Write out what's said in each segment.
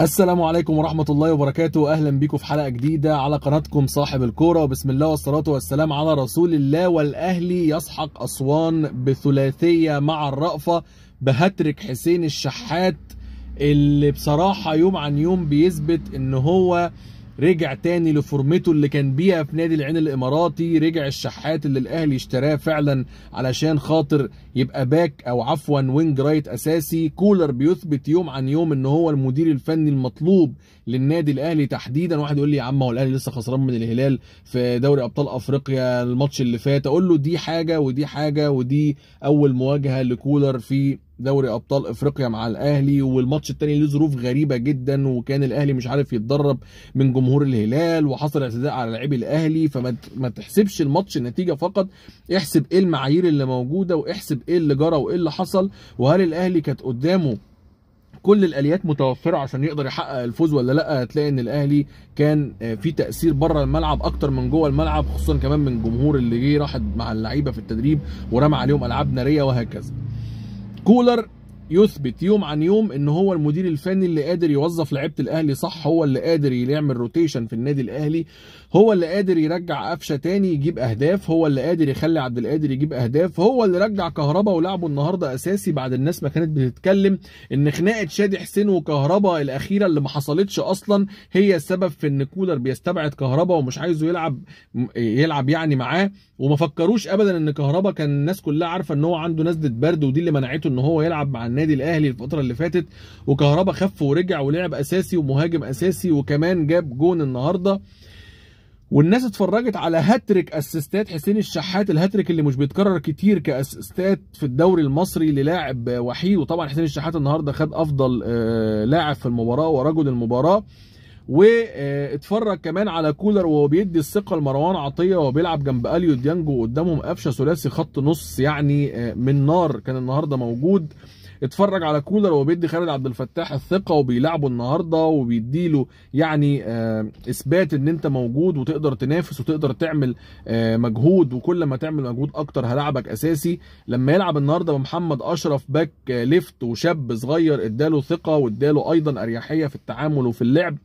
السلام عليكم ورحمة الله وبركاته أهلا بكم في حلقة جديدة على قناتكم صاحب الكورة وبسم الله والصلاة والسلام على رسول الله والأهلي يسحق أسوان بثلاثية مع الرأفة بهاتريك حسين الشحات اللي بصراحة يوم عن يوم بيثبت إن هو رجع تاني لفورمته اللي كان بيها في نادي العين الاماراتي رجع الشحات اللي الاهلي اشتراه فعلا علشان خاطر يبقى باك او عفوا وينج رايت اساسي كولر بيثبت يوم عن يوم ان هو المدير الفني المطلوب للنادي الاهلي تحديدا واحد يقول لي يا عم هو الاهلي لسه خسران من الهلال في دوري ابطال افريقيا الماتش اللي فات اقول له دي حاجه ودي حاجه ودي اول مواجهه لكولر في دوري ابطال افريقيا مع الاهلي والماتش الثاني ليه ظروف غريبه جدا وكان الاهلي مش عارف يتدرب من جمهور الهلال وحصل اعتداء على لعيب الاهلي فما ما تحسبش الماتش النتيجه فقط احسب ايه المعايير اللي موجوده واحسب ايه اللي جرى وايه اللي حصل وهل الاهلي كانت قدامه كل الاليات متوفره عشان يقدر يحقق الفوز ولا لا هتلاقي ان الاهلي كان آه، في تاثير بره الملعب اكتر من جوه الملعب خصوصا كمان من جمهور اللي جه راحت مع اللعيبه في التدريب ورمى عليهم العاب ناريه وهكذا कूलर يثبت يوم عن يوم ان هو المدير الفني اللي قادر يوظف لعيبه الاهلي صح هو اللي قادر يعمل روتيشن في النادي الاهلي هو اللي قادر يرجع قفشه تاني يجيب اهداف هو اللي قادر يخلي عبد القادر يجيب اهداف هو اللي رجع كهربا ولعبه النهارده اساسي بعد الناس ما كانت بتتكلم ان خناقه شادي حسين وكهربا الاخيره اللي ما حصلتش اصلا هي السبب في ان كولر بيستبعد كهربا ومش عايزه يلعب يلعب يعني معاه وما فكروش ابدا ان كهربا كان الناس كلها عارفه ان هو عنده نزله برد ودي اللي منعته ان هو يلعب مع النادي الاهلي الفتره اللي فاتت وكهربا خف ورجع ولعب اساسي ومهاجم اساسي وكمان جاب جون النهارده والناس اتفرجت على هاتريك اسيستات حسين الشحات الهاتريك اللي مش بيتكرر كتير كاسيستات في الدوري المصري للاعب وحيد وطبعا حسين الشحات النهارده خد افضل آه، لاعب في المباراه ورجل المباراه واتفرج كمان على كولر وهو بيدي الثقه لمروان عطيه وهو بيلعب جنب اليو ديانجو قدامهم قفشه ثلاثي خط نص يعني آه، من نار كان النهارده موجود اتفرج على كولر وهو بيدي خالد عبد الفتاح الثقه وبيلعبه النهارده وبيديله يعني آه، اثبات ان انت موجود وتقدر تنافس وتقدر تعمل آه، مجهود وكل ما تعمل مجهود اكتر هلعبك اساسي لما يلعب النهارده بمحمد اشرف باك ليفت وشاب صغير اداله ثقه واداله ايضا اريحيه في التعامل وفي اللعب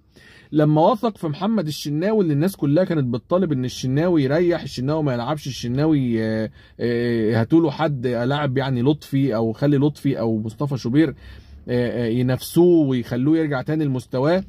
لما وثق في محمد الشناوي اللي الناس كلها كانت بتطالب ان الشناوي يريح الشناوي ما يلعبش الشناوي آه، آه، هاتوا له حد لاعب يعني لطفي او خلي لطفي او مصطفى شوبير آه، ينافسوه ويخلوه يرجع تاني لمستواه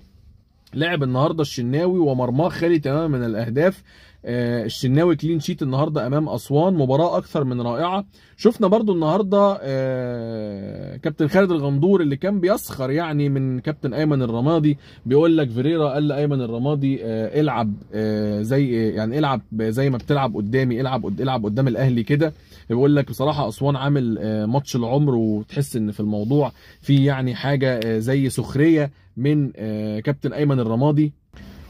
لعب النهارده الشناوي ومرماه خالي تماما من الاهداف آه الشناوي كلين شيت النهارده امام اسوان مباراه اكثر من رائعه شفنا برده النهارده آه كابتن خالد الغندور اللي كان بيسخر يعني من كابتن ايمن الرمادي بيقول لك فيريرا قال لايمن الرمادي آه العب آه، زي يعني العب زي ما بتلعب قدامي العب قد العب قدام الاهلي كده بيقول لك بصراحه اسوان عامل آه، ماتش العمر وتحس ان في الموضوع في يعني حاجه آه، زي سخريه من آه، كابتن ايمن الرمادي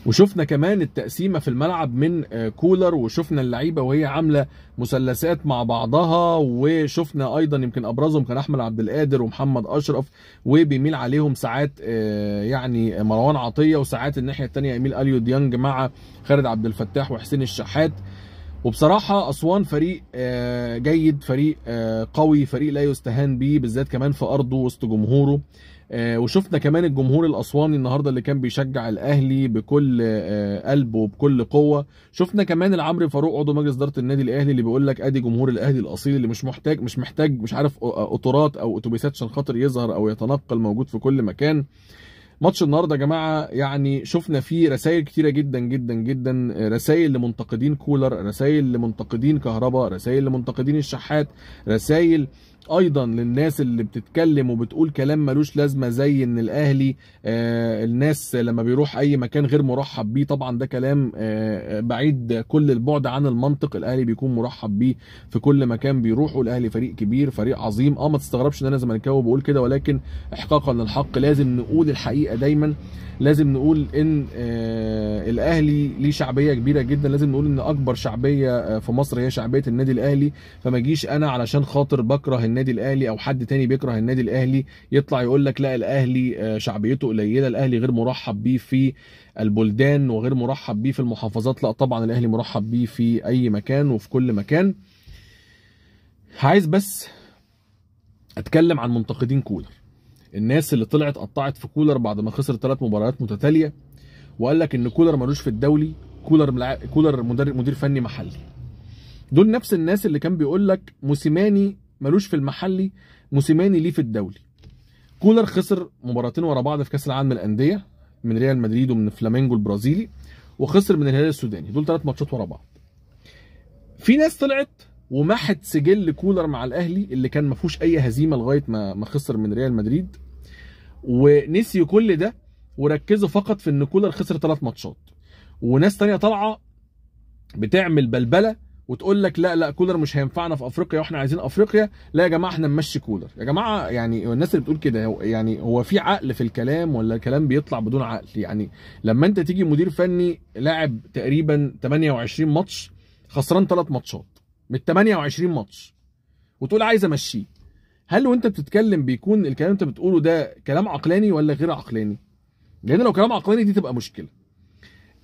وشفنا كمان التقسيمه في الملعب من آه، كولر وشفنا اللعيبه وهي عامله مثلثات مع بعضها وشفنا ايضا يمكن ابرزهم كان احمد عبد القادر ومحمد اشرف وبيميل عليهم ساعات آه، يعني مروان عطيه وساعات الناحيه الثانيه يميل اليو ديانج مع خالد عبد الفتاح وحسين الشحات وبصراحة أسوان فريق جيد فريق قوي فريق لا يستهان به بالذات كمان في أرضه وسط جمهوره آه، وشفنا كمان الجمهور الاسواني النهارده اللي كان بيشجع الاهلي بكل آه، قلبه وبكل قوه شفنا كمان العمري فاروق عضو مجلس اداره النادي الاهلي اللي بيقول لك ادي جمهور الاهلي الاصيل اللي مش محتاج مش محتاج مش عارف قطارات او اتوبيسات عشان خاطر يظهر او يتنقل موجود في كل مكان ماتش النهارده يا جماعه يعني شفنا فيه رسائل كتيره جدا جدا جدا رسائل لمنتقدين كولر رسائل لمنتقدين كهرباء رسائل لمنتقدين الشحات رسائل ايضا للناس اللي بتتكلم وبتقول كلام ملوش لازمه زي ان الاهلي آه الناس لما بيروح اي مكان غير مرحب بيه طبعا ده كلام آه, آه، بعيد كل البعد عن المنطق الاهلي بيكون مرحب بيه في كل مكان بيروحه الاهلي فريق كبير فريق عظيم اه ما تستغربش ان انا زملكاوي بقول كده ولكن احقاقا للحق لازم نقول الحقيقه بيبقى دايما لازم نقول ان آه، الاهلي ليه شعبيه كبيره جدا لازم نقول ان اكبر شعبيه آه، في مصر هي شعبيه النادي الاهلي فما اجيش انا علشان خاطر بكره النادي الاهلي او حد تاني بيكره النادي الاهلي يطلع يقول لك لا الاهلي آه، شعبيته قليله الاهلي غير مرحب بيه في البلدان وغير مرحب بيه في المحافظات لا طبعا الاهلي مرحب بيه في اي مكان وفي كل مكان عايز بس اتكلم عن منتقدين كولر الناس اللي طلعت قطعت في كولر بعد ما خسر ثلاث مباريات متتاليه وقال لك ان كولر ملوش في الدولي كولر ملع... كولر مدرب مدير فني محلي دول نفس الناس اللي كان بيقول لك موسيماني ملوش في المحلي موسيماني ليه في الدولي كولر خسر مباراتين ورا بعض في كاس العالم للانديه من ريال مدريد ومن فلامينجو البرازيلي وخسر من الهلال السوداني دول ثلاث ماتشات ورا بعض في ناس طلعت ومحت سجل كولر مع الاهلي اللي كان ما فيهوش اي هزيمه لغايه ما ما خسر من ريال مدريد ونسيوا كل ده وركزوا فقط في ان كولر خسر ثلاث ماتشات وناس تانية طالعه بتعمل بلبله وتقول لك لا لا كولر مش هينفعنا في افريقيا واحنا عايزين افريقيا لا يا جماعه احنا نمشي كولر يا جماعه يعني الناس اللي بتقول كده يعني هو في عقل في الكلام ولا الكلام بيطلع بدون عقل يعني لما انت تيجي مدير فني لاعب تقريبا 28 ماتش خسران ثلاث ماتشات من 28 ماتش وتقول عايز امشيه هل وانت بتتكلم بيكون الكلام انت بتقوله ده كلام عقلاني ولا غير عقلاني لان لو كلام عقلاني دي تبقى مشكله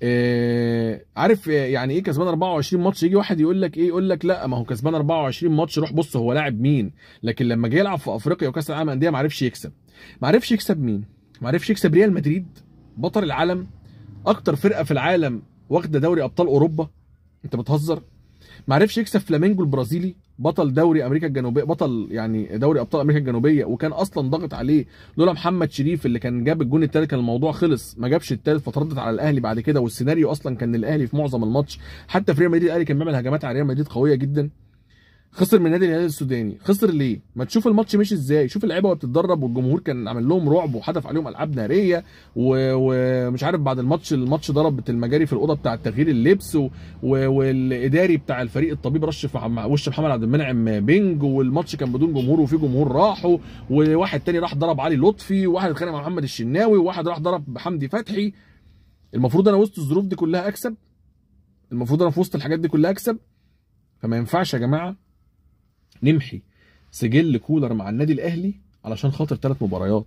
آه عارف يعني ايه كسبان 24 ماتش يجي واحد يقول لك ايه يقول لك لا ما هو كسبان 24 ماتش روح بص هو لاعب مين لكن لما جه يلعب في افريقيا وكاس العالم انديه ما عرفش يكسب ما عرفش يكسب مين ما عرفش يكسب ريال مدريد بطل العالم اكتر فرقه في العالم واخده دوري ابطال اوروبا انت بتهزر ما عرفش يكسب فلامينجو البرازيلي بطل دوري امريكا الجنوبيه بطل يعني دوري ابطال امريكا الجنوبيه وكان اصلا ضاغط عليه لولا محمد شريف اللي كان جاب الجون الثالث كان الموضوع خلص ما جابش الثالث فتردت على الاهلي بعد كده والسيناريو اصلا كان الاهلي في معظم الماتش حتى في ريال مدريد الاهلي كان بيعمل هجمات على ريال مدريد قويه جدا خسر من نادي الهلال السوداني خسر ليه ما تشوف الماتش ماشي ازاي شوف اللعيبه وهي بتتدرب والجمهور كان عامل لهم رعب وحدف عليهم العاب ناريه ومش عارف بعد الماتش الماتش ضربت المجاري في الاوضه بتاع تغيير اللبس و... والاداري بتاع الفريق الطبيب رش في حم... وش محمد عبد المنعم بينج والماتش كان بدون جمهور وفي جمهور راحوا وواحد تاني راح ضرب علي لطفي وواحد اتخانق مع محمد الشناوي وواحد راح ضرب حمدي فتحي المفروض انا وسط الظروف دي كلها اكسب المفروض انا في وسط الحاجات دي كلها اكسب فما ينفعش يا جماعه نمحي سجل كولر مع النادي الاهلي علشان خاطر ثلاث مباريات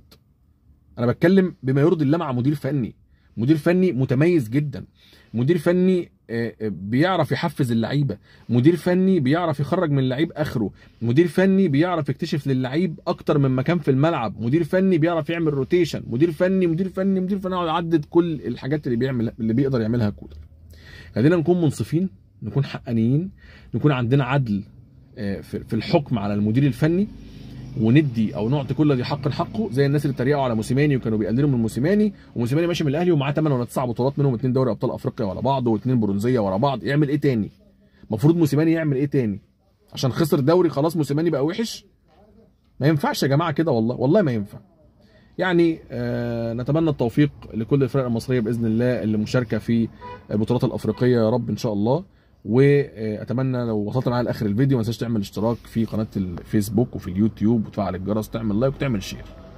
انا بتكلم بما يرضي الله مع مدير فني مدير فني متميز جدا مدير فني آه، آه، بيعرف يحفز اللعيبه مدير فني بيعرف يخرج من اللعيب اخره مدير فني بيعرف يكتشف للعيب اكتر من مكان في الملعب مدير فني بيعرف يعمل روتيشن مدير فني مدير فني مدير فني يعدد كل الحاجات اللي بيعمل اللي بيقدر يعملها كولر خلينا نكون منصفين نكون حقانيين نكون عندنا عدل في الحكم على المدير الفني وندي او نعطي كل ذي حق حقه زي الناس اللي اتريقوا على موسيماني وكانوا بيقللوا من موسيماني وموسيماني ماشي من الاهلي ومعاه ثمان ولا تسع بطولات منهم اثنين دوري ابطال افريقيا ورا بعض واثنين برونزيه ورا بعض يعمل ايه تاني؟ المفروض موسيماني يعمل ايه تاني؟ عشان خسر دوري خلاص موسيماني بقى وحش؟ ما ينفعش يا جماعه كده والله والله ما ينفع. يعني آه نتمنى التوفيق لكل الفرق المصريه باذن الله اللي مشاركه في البطولات الافريقيه يا رب ان شاء الله. واتمنى لو وصلت معايا لاخر الفيديو ما تنساش تعمل اشتراك في قناه الفيسبوك وفي اليوتيوب وتفعل الجرس تعمل لايك وتعمل شير